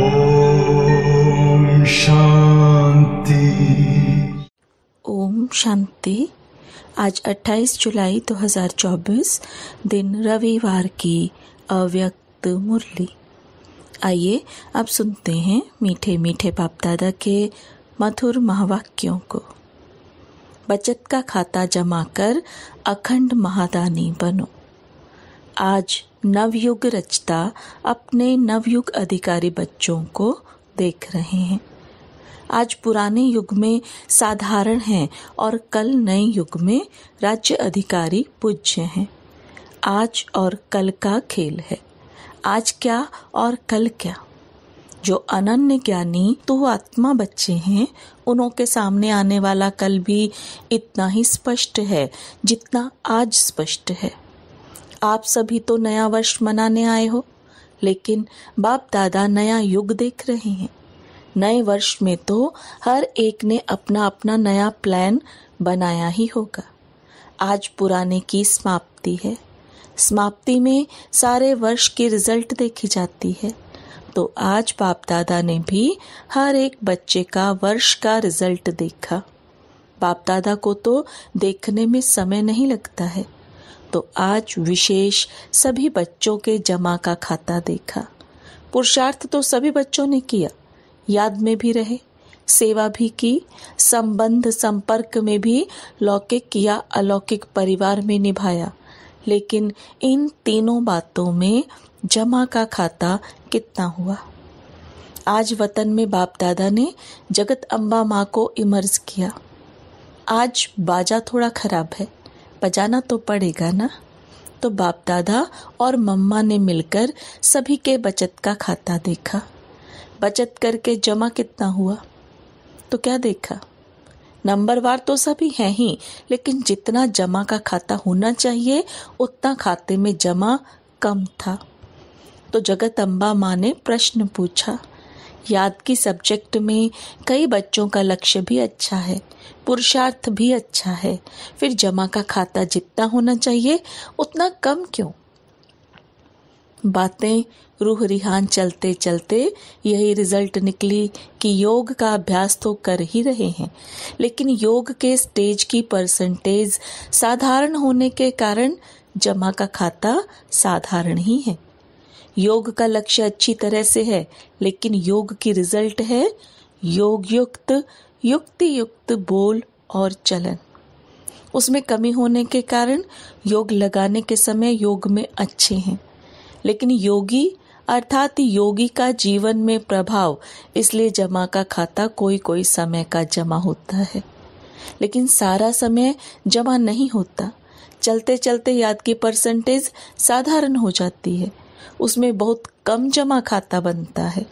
ओम शांति ओम शांति आज 28 जुलाई 2024 दिन रविवार की अव्यक्त मुरली आइए अब सुनते हैं मीठे मीठे बाप दादा के मधुर महावाक्यों को बचत का खाता जमा कर अखंड महादानी बनो आज नवयुग रचता अपने नवयुग अधिकारी बच्चों को देख रहे हैं आज पुराने युग में साधारण हैं और कल नए युग में राज्य अधिकारी पूज्य हैं आज और कल का खेल है आज क्या और कल क्या जो अनन्य ज्ञानी तो आत्मा बच्चे हैं उन्हों के सामने आने वाला कल भी इतना ही स्पष्ट है जितना आज स्पष्ट है आप सभी तो नया वर्ष मनाने आए हो लेकिन बाप दादा नया युग देख रहे हैं नए वर्ष में तो हर एक ने अपना अपना नया प्लान बनाया ही होगा आज पुराने की समाप्ति है समाप्ति में सारे वर्ष की रिजल्ट देखी जाती है तो आज बाप दादा ने भी हर एक बच्चे का वर्ष का रिजल्ट देखा बाप दादा को तो देखने में समय नहीं लगता है तो आज विशेष सभी बच्चों के जमा का खाता देखा पुरुषार्थ तो सभी बच्चों ने किया याद में भी रहे सेवा भी की संबंध संपर्क में भी लौकिक या अलौकिक परिवार में निभाया लेकिन इन तीनों बातों में जमा का खाता कितना हुआ आज वतन में बाप दादा ने जगत अम्बा माँ को इमर्ज किया आज बाजा थोड़ा खराब है बजाना तो पड़ेगा ना तो बाप दादा और मम्मा ने मिलकर सभी के बचत का खाता देखा बचत करके जमा कितना हुआ तो क्या देखा नंबरवार तो सभी हैं ही लेकिन जितना जमा का खाता होना चाहिए उतना खाते में जमा कम था तो जगत अम्बा माँ ने प्रश्न पूछा याद की सब्जेक्ट में कई बच्चों का लक्ष्य भी अच्छा है पुरुषार्थ भी अच्छा है फिर जमा का खाता जितना होना चाहिए उतना कम क्यों बातें रूह रिहान चलते चलते यही रिजल्ट निकली कि योग का अभ्यास तो कर ही रहे हैं लेकिन योग के स्टेज की परसेंटेज साधारण होने के कारण जमा का खाता साधारण ही है योग का लक्ष्य अच्छी तरह से है लेकिन योग की रिजल्ट है योग युक्त युक्ति युक्त बोल और चलन उसमें कमी होने के कारण योग लगाने के समय योग में अच्छे हैं लेकिन योगी अर्थात योगी का जीवन में प्रभाव इसलिए जमा का खाता कोई कोई समय का जमा होता है लेकिन सारा समय जमा नहीं होता चलते चलते याद की परसेंटेज साधारण हो जाती है उसमें बहुत कम जमा खाता बनता है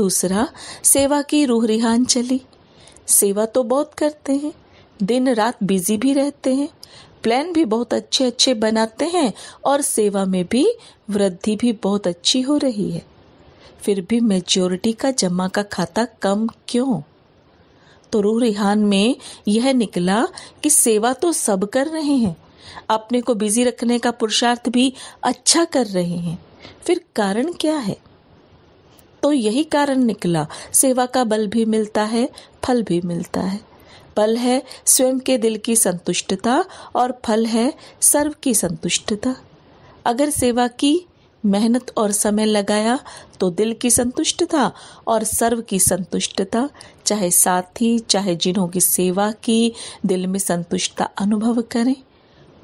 दूसरा सेवा की रूह रिहान चली सेवा तो बहुत करते हैं दिन रात बिजी भी रहते हैं प्लान भी बहुत अच्छे अच्छे बनाते हैं और सेवा में भी वृद्धि भी बहुत अच्छी हो रही है फिर भी मेजोरिटी का जमा का खाता कम क्यों तो रूह रिहान में यह निकला कि सेवा तो सब कर रहे हैं अपने को बिजी रखने का पुरुषार्थ भी अच्छा कर रहे हैं फिर कारण क्या है तो यही कारण निकला सेवा का बल भी मिलता है फल भी मिलता है बल है स्वयं के दिल की संतुष्टता और फल है सर्व की संतुष्टता अगर सेवा की मेहनत और समय लगाया तो दिल की संतुष्टता और सर्व की संतुष्टता चाहे साथी चाहे जिन्हों की सेवा की दिल में संतुष्टता अनुभव करें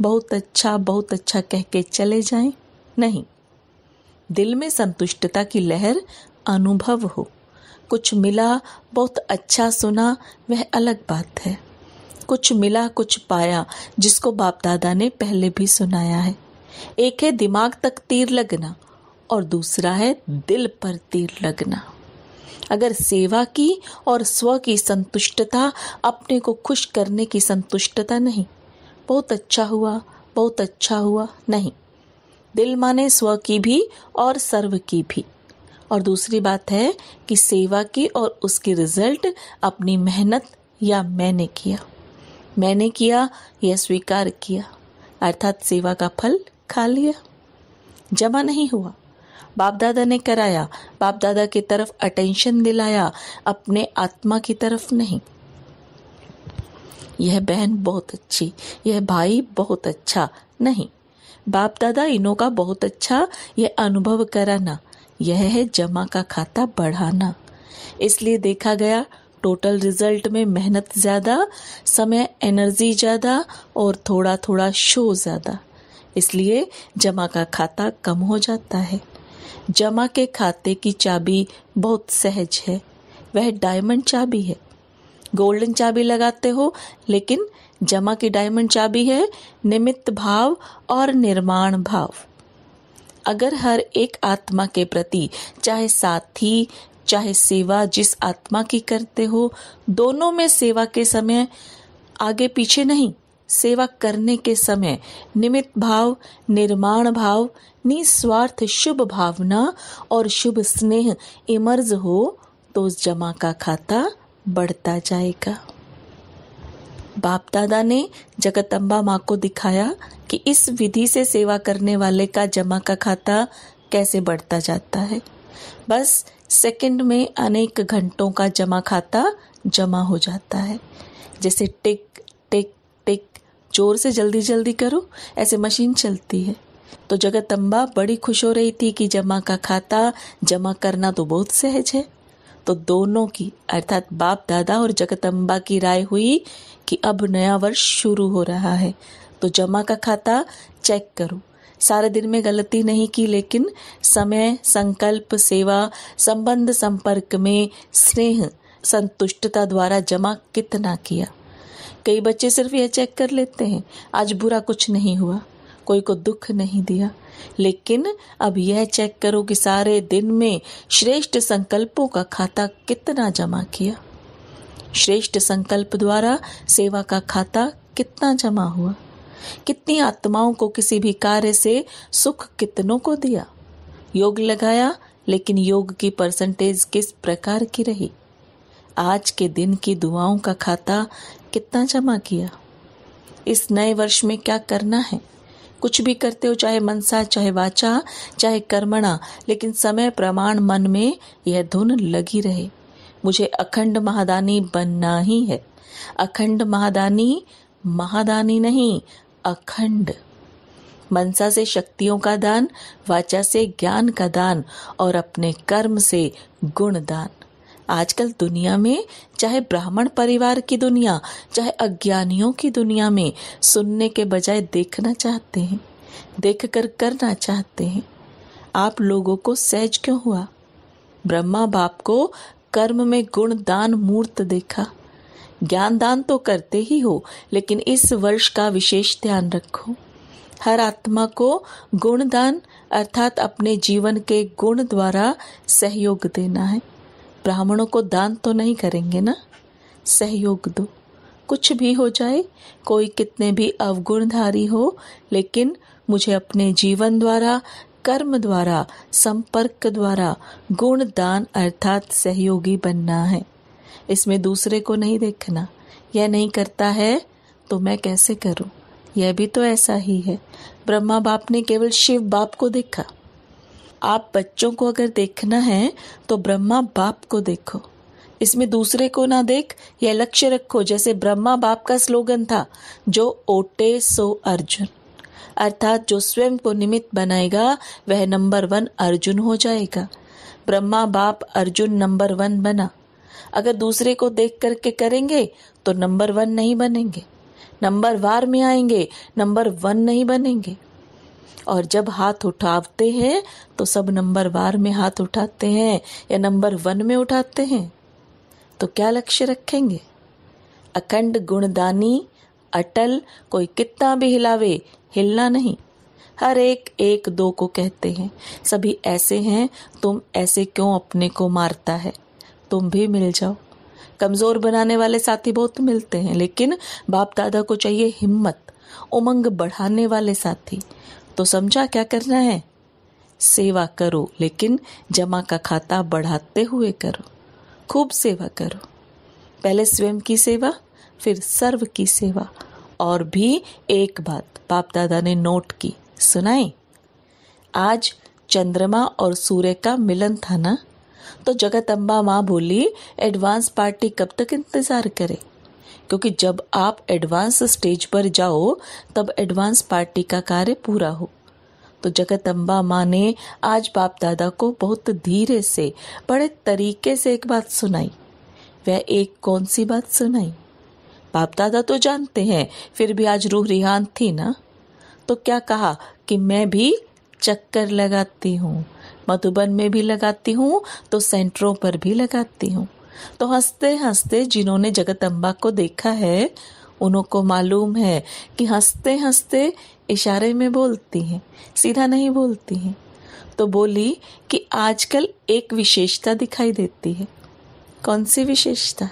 बहुत अच्छा बहुत अच्छा कह के चले जाएं नहीं दिल में संतुष्टता की लहर अनुभव हो कुछ मिला बहुत अच्छा सुना वह अलग बात है कुछ मिला कुछ पाया जिसको बाप दादा ने पहले भी सुनाया है एक है दिमाग तक तीर लगना और दूसरा है दिल पर तीर लगना अगर सेवा की और स्व की संतुष्टता अपने को खुश करने की संतुष्टता नहीं बहुत अच्छा हुआ बहुत अच्छा हुआ नहीं दिल माने स्व की भी और सर्व की भी और दूसरी बात है कि सेवा की और उसकी रिजल्ट अपनी मेहनत या मैंने किया मैंने किया यह स्वीकार किया अर्थात सेवा का फल खा लिया जमा नहीं हुआ बाप दादा ने कराया बाप दादा की तरफ अटेंशन दिलाया अपने आत्मा की तरफ नहीं यह बहन बहुत अच्छी यह भाई बहुत अच्छा नहीं बाप दादा इनों का बहुत अच्छा यह अनुभव कराना यह है जमा का खाता बढ़ाना इसलिए देखा गया टोटल रिजल्ट में मेहनत ज़्यादा समय एनर्जी ज़्यादा और थोड़ा थोड़ा शो ज़्यादा इसलिए जमा का खाता कम हो जाता है जमा के खाते की चाबी बहुत सहज है वह डायमंड चाबी है गोल्डन चाबी लगाते हो लेकिन जमा की डायमंड चाबी है निमित्त भाव और निर्माण भाव अगर हर एक आत्मा के प्रति चाहे साथी चाहे सेवा जिस आत्मा की करते हो दोनों में सेवा के समय आगे पीछे नहीं सेवा करने के समय निमित्त भाव निर्माण भाव निस्वार्थ शुभ भावना और शुभ स्नेह इमर्ज हो तो उस जमा का खाता बढ़ता जाएगा बाप दादा ने जगतम्बा माँ को दिखाया कि इस विधि से सेवा करने वाले का जमा का खाता कैसे बढ़ता जाता है बस सेकंड में अनेक घंटों का जमा खाता जमा हो जाता है जैसे टिक टिक टिक जोर से जल्दी जल्दी करो ऐसे मशीन चलती है तो जगत अम्बा बड़ी खुश हो रही थी कि जमा का खाता जमा करना तो बहुत सहज है तो दोनों की अर्थात बाप दादा और जगतम्बा की राय हुई कि अब नया वर्ष शुरू हो रहा है तो जमा का खाता चेक करो सारे दिन में गलती नहीं की लेकिन समय संकल्प सेवा संबंध संपर्क में स्नेह संतुष्टता द्वारा जमा कितना किया कई बच्चे सिर्फ यह चेक कर लेते हैं आज बुरा कुछ नहीं हुआ कोई को दुख नहीं दिया लेकिन अब यह चेक करो कि सारे दिन में श्रेष्ठ संकल्पों का खाता कितना जमा किया श्रेष्ठ संकल्प द्वारा सेवा का खाता कितना जमा हुआ कितनी आत्माओं को किसी भी कार्य से सुख कितनों को दिया योग लगाया लेकिन योग की परसेंटेज किस प्रकार की रही आज के दिन की दुआओं का खाता कितना जमा किया इस नए वर्ष में क्या करना है कुछ भी करते हो चाहे मनसा चाहे वाचा चाहे कर्मणा लेकिन समय प्रमाण मन में यह धुन लगी रहे मुझे अखंड महादानी बनना ही है अखंड महादानी महादानी नहीं अखंड मनसा से शक्तियों का दान वाचा से ज्ञान का दान और अपने कर्म से गुण दान आजकल दुनिया में चाहे ब्राह्मण परिवार की दुनिया चाहे अज्ञानियों की दुनिया में सुनने के बजाय देखना चाहते हैं देख कर करना चाहते हैं आप लोगों को सहज क्यों हुआ ब्रह्मा बाप को कर्म में गुण दान मूर्त देखा ज्ञान दान तो करते ही हो लेकिन इस वर्ष का विशेष ध्यान रखो हर आत्मा को गुण दान अर्थात अपने जीवन के गुण द्वारा सहयोग देना है ब्राह्मणों को दान तो नहीं करेंगे ना सहयोग दो कुछ भी हो जाए कोई कितने भी अवगुणधारी हो लेकिन मुझे अपने जीवन द्वारा कर्म द्वारा संपर्क द्वारा गुण दान अर्थात सहयोगी बनना है इसमें दूसरे को नहीं देखना यह नहीं करता है तो मैं कैसे करूं? यह भी तो ऐसा ही है ब्रह्मा बाप ने केवल शिव बाप को देखा आप बच्चों को अगर देखना है तो ब्रह्मा बाप को देखो इसमें दूसरे को ना देख या लक्ष्य रखो जैसे ब्रह्मा बाप का स्लोगन था जो ओटे सो अर्जुन अर्थात जो स्वयं को निमित्त बनाएगा वह नंबर वन अर्जुन हो जाएगा ब्रह्मा बाप अर्जुन नंबर वन बना अगर दूसरे को देख करके करेंगे तो नंबर वन नहीं बनेंगे नंबर वार में आएंगे नंबर वन नहीं बनेंगे और जब हाथ उठाते हैं तो सब नंबर वार में हाथ उठाते हैं या नंबर वन में उठाते हैं तो क्या लक्ष्य रखेंगे अखंड गुणदानी अटल कोई कितना भी हिलावे हिलना नहीं हर एक एक दो को कहते हैं सभी ऐसे हैं तुम ऐसे क्यों अपने को मारता है तुम भी मिल जाओ कमजोर बनाने वाले साथी बहुत मिलते हैं लेकिन बाप दादा को चाहिए हिम्मत उमंग बढ़ाने वाले साथी तो समझा क्या करना है सेवा करो लेकिन जमा का खाता बढ़ाते हुए करो खूब सेवा करो पहले स्वयं की सेवा फिर सर्व की सेवा और भी एक बात बाप दादा ने नोट की सुनाई आज चंद्रमा और सूर्य का मिलन था ना तो जगत अम्बा माँ बोली एडवांस पार्टी कब तक इंतजार करे क्योंकि जब आप एडवांस स्टेज पर जाओ तब एडवांस पार्टी का कार्य पूरा हो तो जगत अम्बा माँ ने आज बाप दादा को बहुत धीरे से बड़े तरीके से एक बात सुनाई वह एक कौन सी बात सुनाई बाप दादा तो जानते हैं फिर भी आज रूह रिहान थी ना तो क्या कहा कि मैं भी चक्कर लगाती हूँ मधुबन में भी लगाती हूँ तो सेंटरों पर भी लगाती हूँ तो हंसते हंसते जिन्होंने जगत अम्बा को देखा है उनको मालूम है कि हंसते हंसते इशारे में बोलती हैं सीधा नहीं बोलती हैं तो बोली कि आजकल एक विशेषता दिखाई देती है कौन सी विशेषता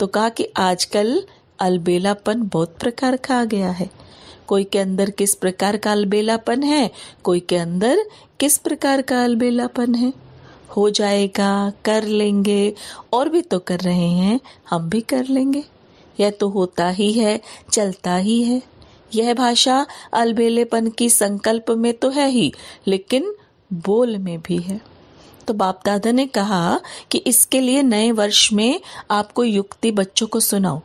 तो कहा कि आजकल अलबेलापन बहुत प्रकार का आ गया है कोई के अंदर किस प्रकार का अलबेलापन है कोई के अंदर किस प्रकार का अलबेलापन है हो जाएगा कर लेंगे और भी तो कर रहे हैं हम भी कर लेंगे यह तो होता ही है चलता ही है यह भाषा अलबेलेपन की संकल्प में तो है ही लेकिन बोल में भी है तो बाप दादा ने कहा कि इसके लिए नए वर्ष में आपको युक्ति बच्चों को सुनाओ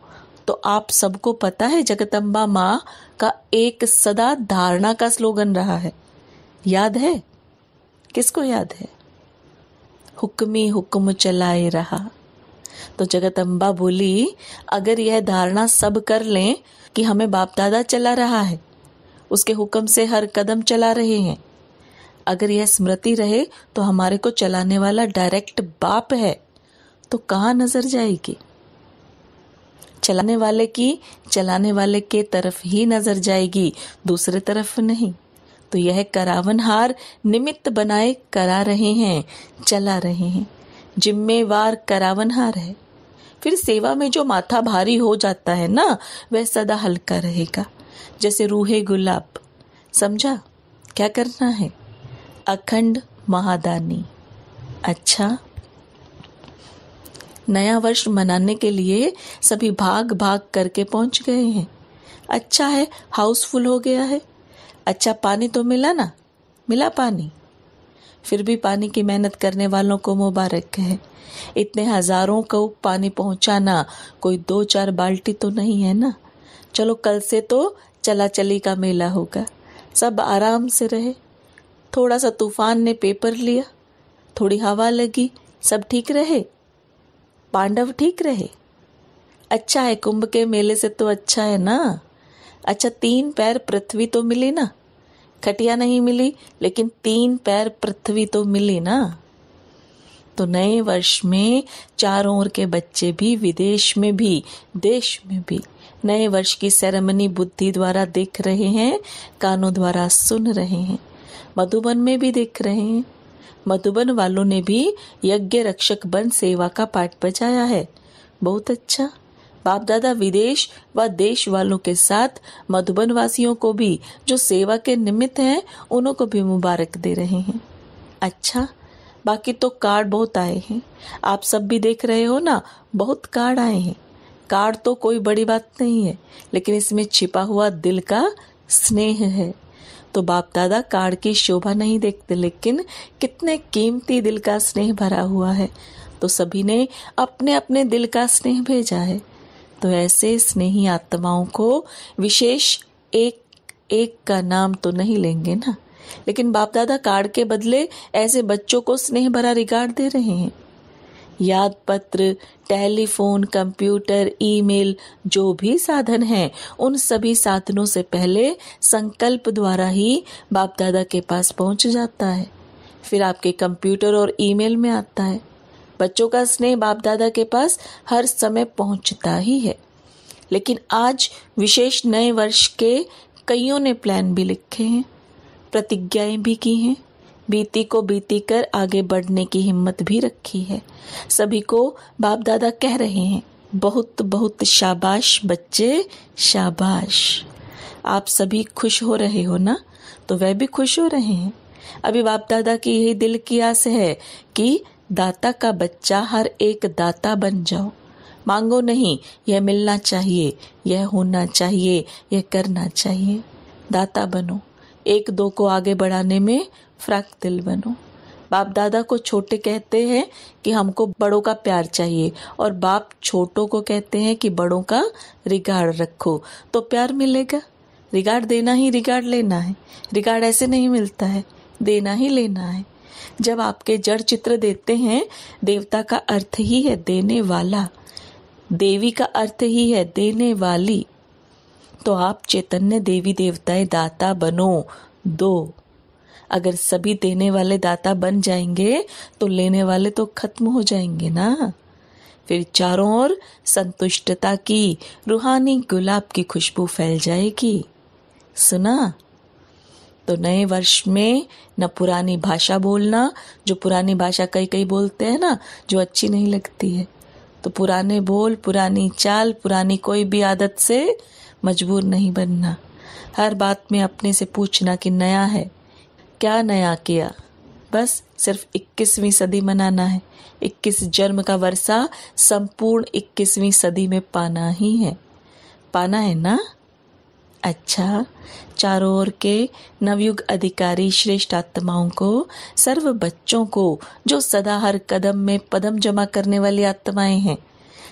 तो आप सबको पता है जगदम्बा माँ का एक सदा धारणा का स्लोगन रहा है याद है किसको याद है हुक्मी हुक्म चलाए रहा तो जगत अम्बा बोली अगर यह धारणा सब कर लें कि हमें बाप दादा चला रहा है उसके हुक्म से हर कदम चला रहे हैं अगर यह स्मृति रहे तो हमारे को चलाने वाला डायरेक्ट बाप है तो कहाँ नजर जाएगी चलाने वाले की चलाने वाले के तरफ ही नजर जाएगी दूसरे तरफ नहीं तो यह करावन हार निमित्त बनाए करा रहे हैं चला रहे हैं जिम्मेवार करावन हार है फिर सेवा में जो माथा भारी हो जाता है ना वह सदा हल्का रहेगा जैसे रूहे गुलाब समझा क्या करना है अखंड महादानी अच्छा नया वर्ष मनाने के लिए सभी भाग भाग करके पहुंच गए हैं अच्छा है हाउसफुल हो गया है अच्छा पानी तो मिला ना मिला पानी फिर भी पानी की मेहनत करने वालों को मुबारक है इतने हजारों को पानी पहुंचाना कोई दो चार बाल्टी तो नहीं है ना चलो कल से तो चला चली का मेला होगा सब आराम से रहे थोड़ा सा तूफान ने पेपर लिया थोड़ी हवा लगी सब ठीक रहे पांडव ठीक रहे अच्छा है कुंभ के मेले से तो अच्छा है ना अच्छा तीन पैर पृथ्वी तो मिली ना खटिया नहीं मिली लेकिन तीन पैर पृथ्वी तो मिली ना तो नए वर्ष में चारों ओर के बच्चे भी विदेश में भी देश में भी नए वर्ष की सेरेमनी बुद्धि द्वारा देख रहे हैं कानों द्वारा सुन रहे हैं मधुबन में भी देख रहे हैं मधुबन वालों ने भी यज्ञ रक्षक बन सेवा का पाठ बजाया है बहुत अच्छा बाप दादा विदेश व वा देश वालों के साथ मधुबन वासियों को भी जो सेवा के निमित्त हैं उन्हों को भी मुबारक दे रहे हैं अच्छा बाकी तो कार्ड बहुत आए हैं आप सब भी देख रहे हो ना बहुत कार्ड आए हैं कार्ड तो कोई बड़ी बात नहीं है लेकिन इसमें छिपा हुआ दिल का स्नेह है तो बाप दादा कार्ड की शोभा नहीं देखते लेकिन कितने कीमती दिल का स्नेह भरा हुआ है तो सभी ने अपने अपने दिल का स्नेह भेजा है तो ऐसे स्नेही आत्माओं को विशेष एक एक का नाम तो नहीं लेंगे ना लेकिन बाप दादा कार्ड के बदले ऐसे बच्चों को स्नेह भरा रिगार्ड दे रहे हैं याद पत्र टेलीफोन कंप्यूटर ईमेल जो भी साधन हैं उन सभी साधनों से पहले संकल्प द्वारा ही बाप दादा के पास पहुंच जाता है फिर आपके कंप्यूटर और ईमेल में आता है बच्चों का स्नेह बाप दादा के पास हर समय पहुंचता ही है लेकिन आज विशेष नए वर्ष के कईयों ने प्लान भी लिखे हैं प्रतिज्ञाएं भी की हैं बीती को बीती कर आगे बढ़ने की हिम्मत भी रखी है सभी को बाप दादा कह रहे हैं बहुत बहुत शाबाश बच्चे शाबाश आप सभी खुश हो रहे हो ना तो वह भी खुश हो रहे हैं अभी बाप दादा की यही दिल की आस है कि दाता का बच्चा हर एक दाता बन जाओ मांगो नहीं यह मिलना चाहिए यह होना चाहिए यह करना चाहिए दाता बनो एक दो को आगे बढ़ाने में फ्रक दिल बनो बाप दादा को छोटे कहते हैं कि हमको बड़ों का प्यार चाहिए और बाप छोटों को कहते हैं कि बड़ों का रिगार्ड रखो तो प्यार मिलेगा रिगार्ड देना ही रिगार्ड लेना है रिगार्ड ऐसे नहीं मिलता है देना ही लेना है जब आपके जड़ चित्र देते हैं देवता का अर्थ ही है देने वाला देवी का अर्थ ही है देने वाली तो आप चैतन्य देवी देवताएं दाता बनो दो अगर सभी देने वाले दाता बन जाएंगे तो लेने वाले तो खत्म हो जाएंगे ना फिर चारों ओर संतुष्टता की रूहानी गुलाब की खुशबू फैल जाएगी सुना तो नए वर्ष में न पुरानी भाषा बोलना जो पुरानी भाषा कई कई बोलते हैं ना जो अच्छी नहीं लगती है तो पुराने बोल पुरानी चाल पुरानी कोई भी आदत से मजबूर नहीं बनना हर बात में अपने से पूछना कि नया है क्या नया किया बस सिर्फ 21वीं सदी मनाना है 21 जन्म का वर्षा संपूर्ण 21वीं सदी में पाना ही है पाना है ना अच्छा चारों ओर के नवयुग अधिकारी श्रेष्ठ आत्माओं को सर्व बच्चों को जो सदा हर कदम में पदम जमा करने वाली आत्माएं हैं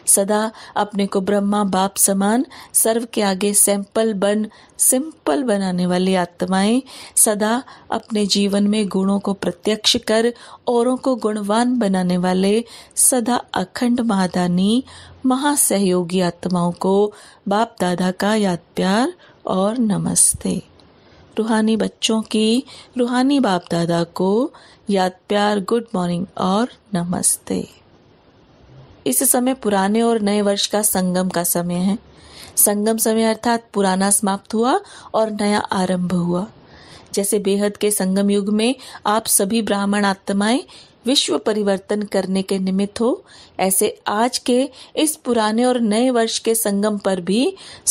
सदा अपने को ब्रह्मा बाप समान सर्व के आगे सैंपल बन सिंपल बनाने वाली आत्माएं सदा अपने जीवन में गुणों को प्रत्यक्ष कर औरों को गुणवान बनाने वाले सदा अखंड महादानी महासहयोगी आत्माओं को बाप दादा का याद प्यार और नमस्ते रूहानी बच्चों की रूहानी बाप दादा को याद प्यार गुड मॉर्निंग और नमस्ते इस समय पुराने और नए वर्ष का संगम का समय है संगम समय अर्थात पुराना समाप्त हुआ और नया आरंभ हुआ जैसे बेहद के संगम युग में आप सभी ब्राह्मण आत्माएं विश्व परिवर्तन करने के निमित्त हो ऐसे आज के इस पुराने और नए वर्ष के संगम पर भी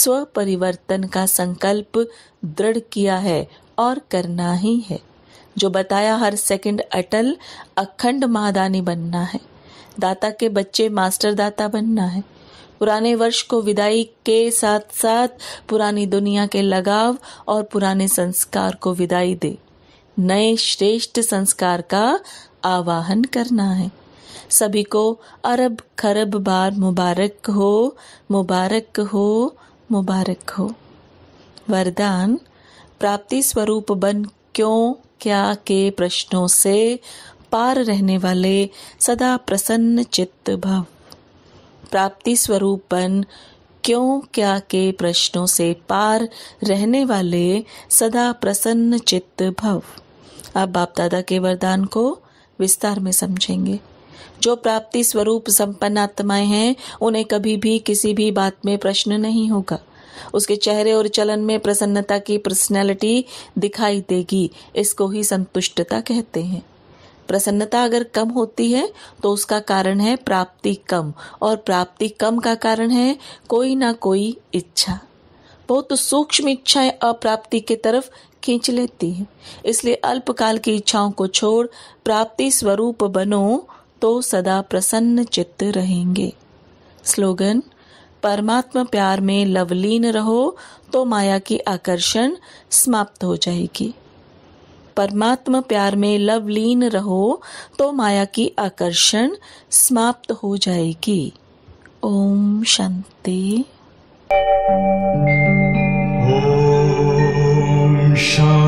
स्व परिवर्तन का संकल्प दृढ़ किया है और करना ही है जो बताया हर सेकंड अटल अखंड महादानी बनना है दाता के बच्चे मास्टर दाता बनना है पुराने वर्ष को विदाई के साथ साथ पुरानी दुनिया के लगाव और पुराने संस्कार को विदाई दे नए श्रेष्ठ संस्कार का आवाहन करना है सभी को अरब खरब बार मुबारक हो मुबारक हो मुबारक हो वरदान प्राप्ति स्वरूप बन क्यों क्या के प्रश्नों से पार रहने वाले सदा प्रसन्न चित्त भव प्राप्ति स्वरूप क्यों क्या के प्रश्नों से पार रहने वाले सदा प्रसन्न चित्त भव आप बाप दादा के वरदान को विस्तार में समझेंगे जो प्राप्ति स्वरूप संपन्न आत्माएं हैं उन्हें कभी भी किसी भी बात में प्रश्न नहीं होगा उसके चेहरे और चलन में प्रसन्नता की पर्सनैलिटी दिखाई देगी इसको ही संतुष्टता कहते हैं प्रसन्नता अगर कम होती है तो उसका कारण है प्राप्ति कम और प्राप्ति कम का कारण है कोई ना कोई इच्छा बहुत सूक्ष्म इच्छाएं अप्राप्ति के तरफ खींच लेती हैं इसलिए अल्पकाल की इच्छाओं को छोड़ प्राप्ति स्वरूप बनो तो सदा प्रसन्न चित्त रहेंगे स्लोगन परमात्मा प्यार में लवलीन रहो तो माया की आकर्षण समाप्त हो जाएगी परमात्म प्यार में लवलीन रहो तो माया की आकर्षण समाप्त हो जाएगी ओम शांति ओम शांति